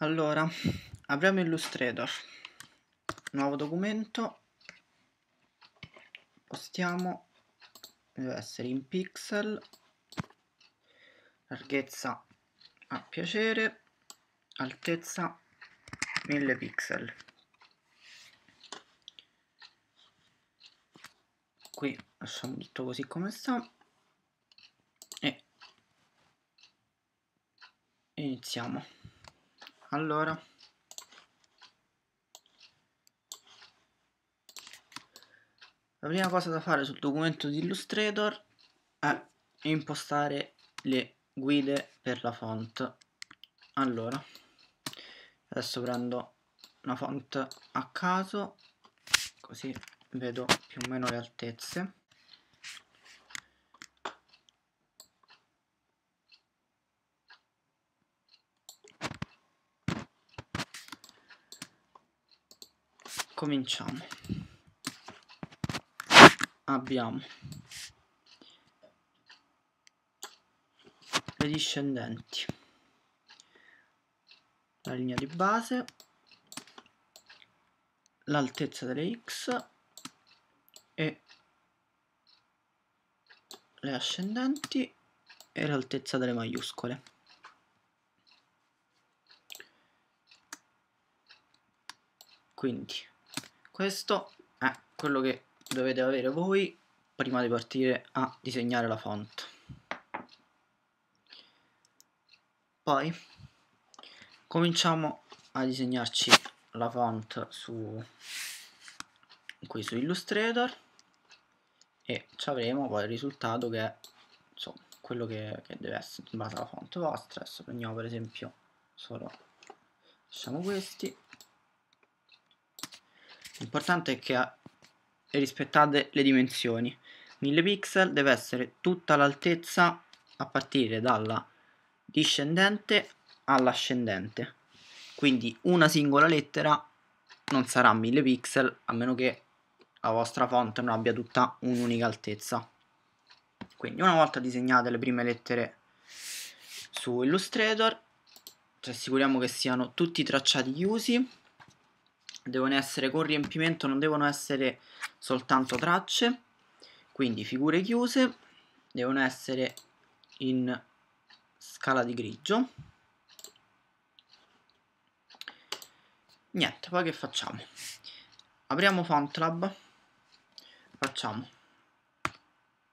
Allora, apriamo Illustrator, nuovo documento, postiamo, deve essere in pixel, larghezza a piacere, altezza 1000 pixel. Qui lasciamo tutto così come sta e iniziamo allora la prima cosa da fare sul documento di Illustrator è impostare le guide per la font allora adesso prendo una font a caso così vedo più o meno le altezze cominciamo abbiamo le discendenti la linea di base l'altezza delle x e le ascendenti e l'altezza delle maiuscole quindi questo è quello che dovete avere voi prima di partire a disegnare la font. Poi cominciamo a disegnarci la font su, qui su Illustrator e ci avremo poi il risultato che è insomma, quello che, che, deve essere in base alla font vostra. Adesso prendiamo per esempio solo diciamo questi importante è che rispettate le dimensioni 1000 pixel deve essere tutta l'altezza a partire dalla discendente all'ascendente quindi una singola lettera non sarà 1000 pixel a meno che la vostra font non abbia tutta un'unica altezza quindi una volta disegnate le prime lettere su Illustrator ci assicuriamo che siano tutti i tracciati chiusi devono essere con riempimento, non devono essere soltanto tracce, quindi figure chiuse, devono essere in scala di grigio. Niente, poi che facciamo? Apriamo FontLab, facciamo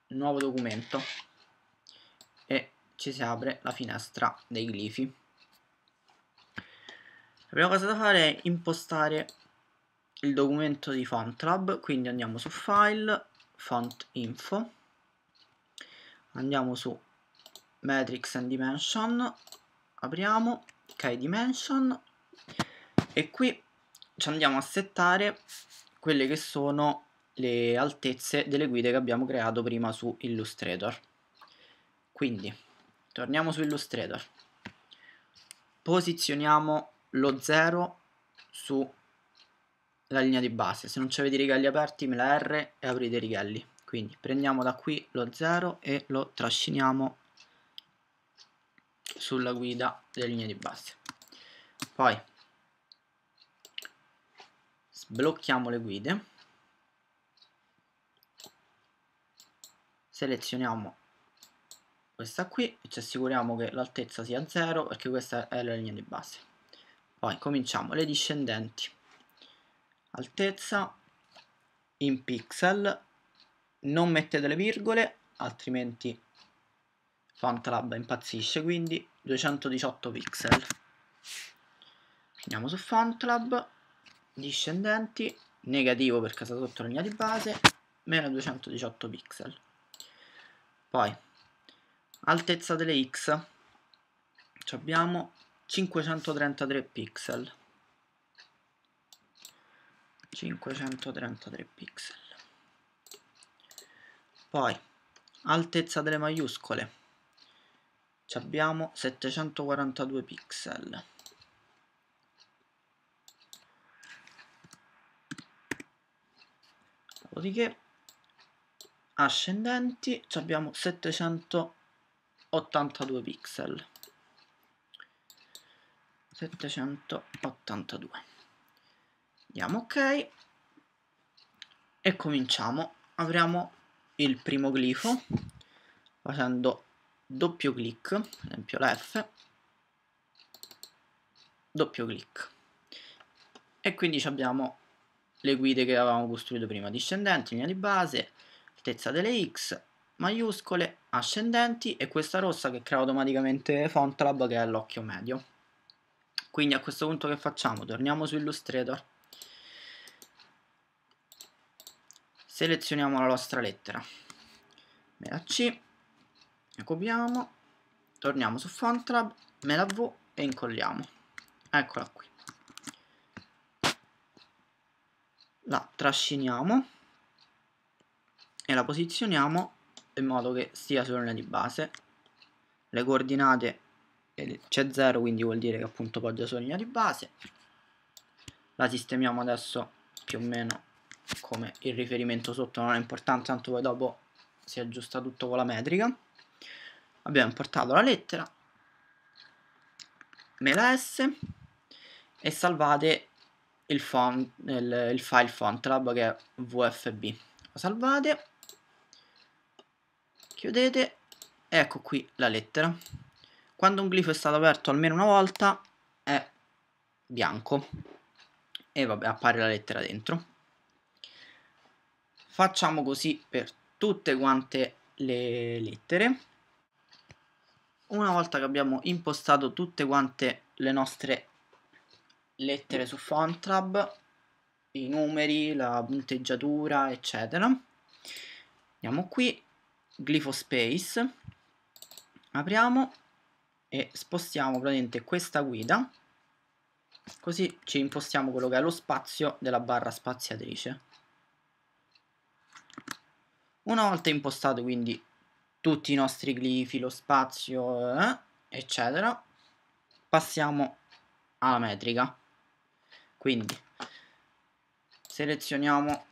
nuovo documento e ci si apre la finestra dei glifi. La prima cosa da fare è impostare il documento di FontLab, quindi andiamo su File, Font Info, andiamo su Matrix and Dimension, apriamo, ok Dimension, e qui ci andiamo a settare quelle che sono le altezze delle guide che abbiamo creato prima su Illustrator. Quindi, torniamo su Illustrator, posizioniamo lo 0 su la linea di base. Se non avete i righelli aperti me la R e aprite i righelli. Quindi prendiamo da qui lo 0 e lo trasciniamo sulla guida delle linee di base. Poi sblocchiamo le guide. Selezioniamo questa qui e ci assicuriamo che l'altezza sia 0 perché questa è la linea di base. Poi cominciamo le discendenti altezza in pixel non mettete le virgole altrimenti Fantlab impazzisce quindi 218 pixel andiamo su Fantlab discendenti negativo perché è stata linea di base meno 218 pixel poi altezza delle x abbiamo 533 pixel 533 pixel poi altezza delle maiuscole Ci abbiamo 742 pixel dopodiché ascendenti Ci abbiamo 782 pixel 782 diamo ok e cominciamo apriamo il primo glifo facendo doppio clic ad esempio la F doppio clic e quindi abbiamo le guide che avevamo costruito prima discendenti, linea di base, altezza delle X, maiuscole, ascendenti e questa rossa che crea automaticamente Fontlab che è l'occhio medio quindi a questo punto che facciamo? torniamo su Illustrator selezioniamo la nostra lettera me la C la copiamo torniamo su Fantrab me la V e incolliamo eccola qui la trasciniamo e la posizioniamo in modo che stia linea di base le coordinate eh, c'è 0 quindi vuol dire che appunto poggia sulla linea di base la sistemiamo adesso più o meno come il riferimento sotto non è importante, tanto poi dopo si aggiusta tutto con la metrica. Abbiamo importato la lettera, mela S e salvate il, font, il, il file FontLab che è VFB. Lo salvate, chiudete e ecco qui la lettera. Quando un glifo è stato aperto almeno una volta è bianco e vabbè appare la lettera dentro facciamo così per tutte quante le lettere una volta che abbiamo impostato tutte quante le nostre lettere su Fontrab i numeri, la punteggiatura eccetera andiamo qui glifo space apriamo e spostiamo praticamente questa guida così ci impostiamo quello che è lo spazio della barra spaziatrice una volta impostato quindi tutti i nostri glifi, lo spazio, eh, eccetera, passiamo alla metrica. Quindi selezioniamo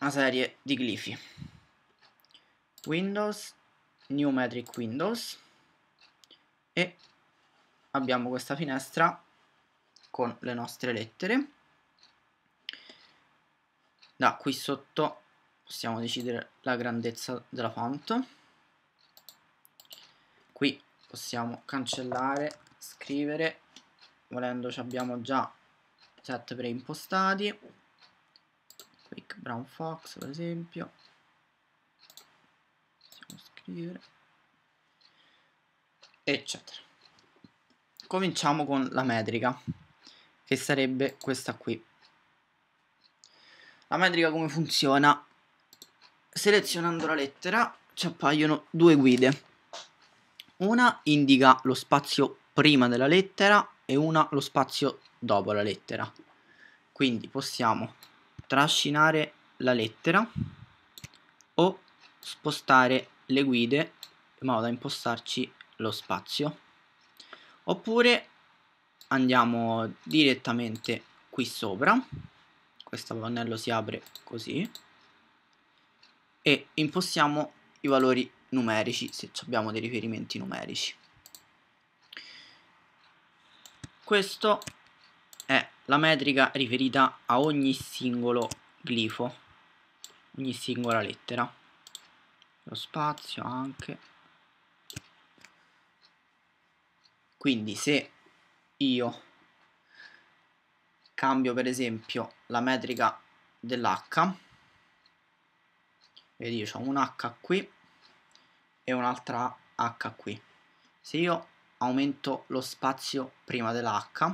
una serie di glifi. Windows, New Metric Windows e abbiamo questa finestra con le nostre lettere. Da qui sotto possiamo decidere la grandezza della font qui possiamo cancellare scrivere volendo ci abbiamo già set preimpostati quick brown fox per esempio possiamo scrivere eccetera cominciamo con la metrica che sarebbe questa qui la metrica come funziona selezionando la lettera ci appaiono due guide. Una indica lo spazio prima della lettera e una lo spazio dopo la lettera. Quindi possiamo trascinare la lettera o spostare le guide in modo da impostarci lo spazio. Oppure andiamo direttamente qui sopra, questo pannello si apre così, e impostiamo i valori numerici se abbiamo dei riferimenti numerici. questa è la metrica riferita a ogni singolo glifo, ogni singola lettera. Lo spazio anche. Quindi se io cambio per esempio la metrica dell'H vedi io un H qui e un'altra H qui se io aumento lo spazio prima della H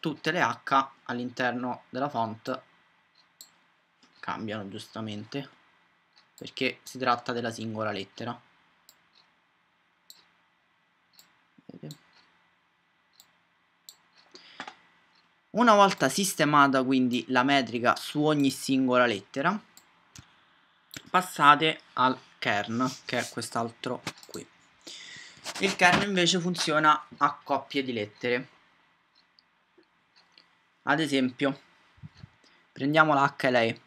tutte le H all'interno della font cambiano giustamente perché si tratta della singola lettera una volta sistemata quindi la metrica su ogni singola lettera passate al kern, che è quest'altro qui. Il kern invece funziona a coppie di lettere. Ad esempio, prendiamo la H e la E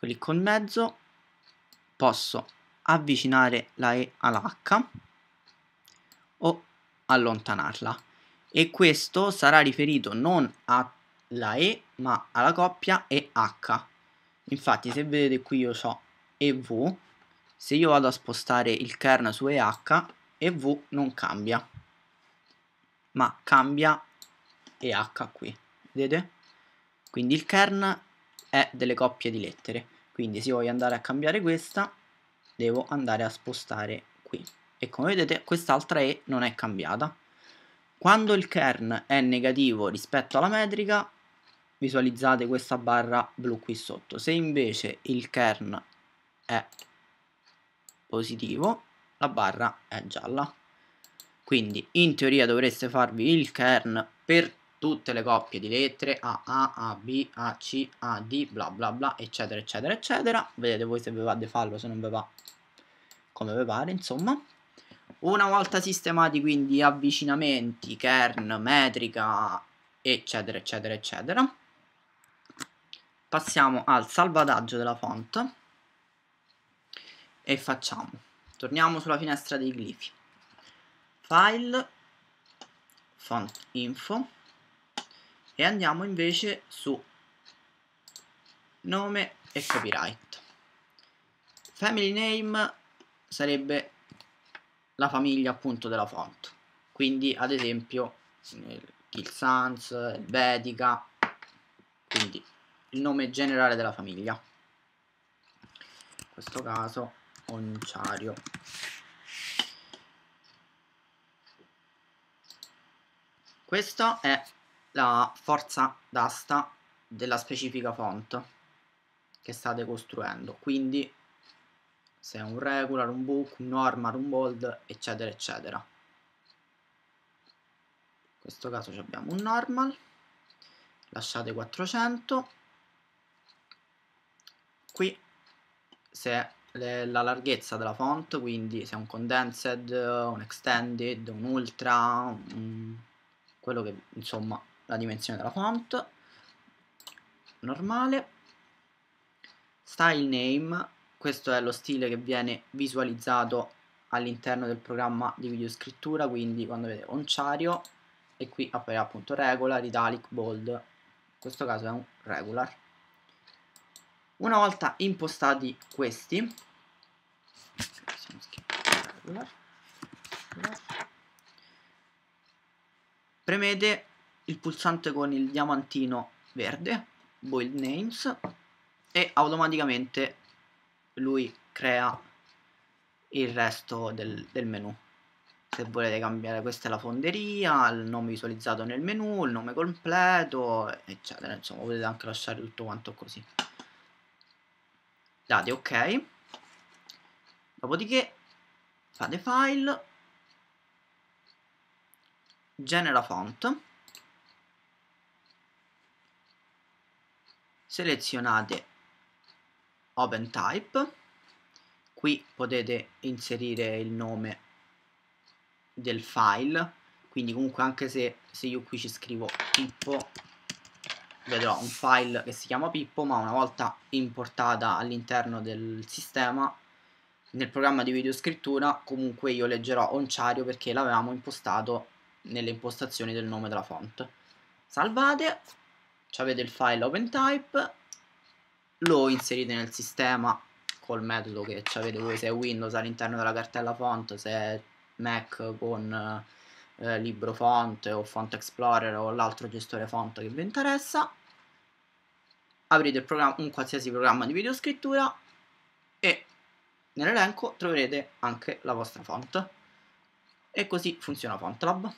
clicco in mezzo, posso avvicinare la E alla H o allontanarla. E questo sarà riferito non alla E ma alla coppia e H. Infatti se vedete qui io ho e V, se io vado a spostare il kern su EH, EV non cambia, ma cambia EH qui, vedete? Quindi il kern è delle coppie di lettere, quindi se io voglio andare a cambiare questa, devo andare a spostare qui. E come vedete quest'altra E non è cambiata. Quando il kern è negativo rispetto alla metrica, visualizzate questa barra blu qui sotto. Se invece il kern è positivo, la barra è gialla. Quindi in teoria dovreste farvi il kern per tutte le coppie di lettere A, A, B, A, C, A, D, bla bla bla, eccetera, eccetera, eccetera. Vedete voi se vi va di farlo, se non vi va come vi pare, insomma. Una volta sistemati quindi avvicinamenti, kern, metrica, eccetera, eccetera, eccetera, passiamo al salvataggio della font e facciamo. Torniamo sulla finestra dei glifi. File, font info e andiamo invece su nome e copyright. Family name sarebbe la famiglia appunto della font. Quindi ad esempio il Sans, Helvetica, quindi il nome generale della famiglia. In questo caso Onciario. Questa è la forza d'asta della specifica font che state costruendo, quindi se è un regular, un book, un normal, un bold, eccetera, eccetera. In questo caso abbiamo un normal, lasciate 400, qui se la larghezza della font, quindi se è un condensed, un extended, un ultra, un, quello che insomma la dimensione della font normale. Style name, questo è lo stile che viene visualizzato all'interno del programma di videoscrittura, quindi quando avete onciario e qui appare appunto regular, italic, bold, in questo caso è un regular. Una volta impostati questi, premete il pulsante con il diamantino verde, bold names, e automaticamente lui crea il resto del, del menu se volete cambiare questa è la fonderia, il nome visualizzato nel menu, il nome completo, eccetera, insomma potete anche lasciare tutto quanto così date ok dopodiché fate file genera font selezionate open type qui potete inserire il nome del file quindi comunque anche se, se io qui ci scrivo tipo vedrò un file che si chiama Pippo ma una volta importata all'interno del sistema nel programma di videoscrittura comunque io leggerò Onciario perché l'avevamo impostato nelle impostazioni del nome della font salvate ci avete il file OpenType lo inserite nel sistema col metodo che avete voi se è Windows all'interno della cartella font se è Mac con eh, eh, libro font o font explorer o l'altro gestore font che vi interessa aprite un qualsiasi programma di videoscrittura e nell'elenco troverete anche la vostra font e così funziona FontLab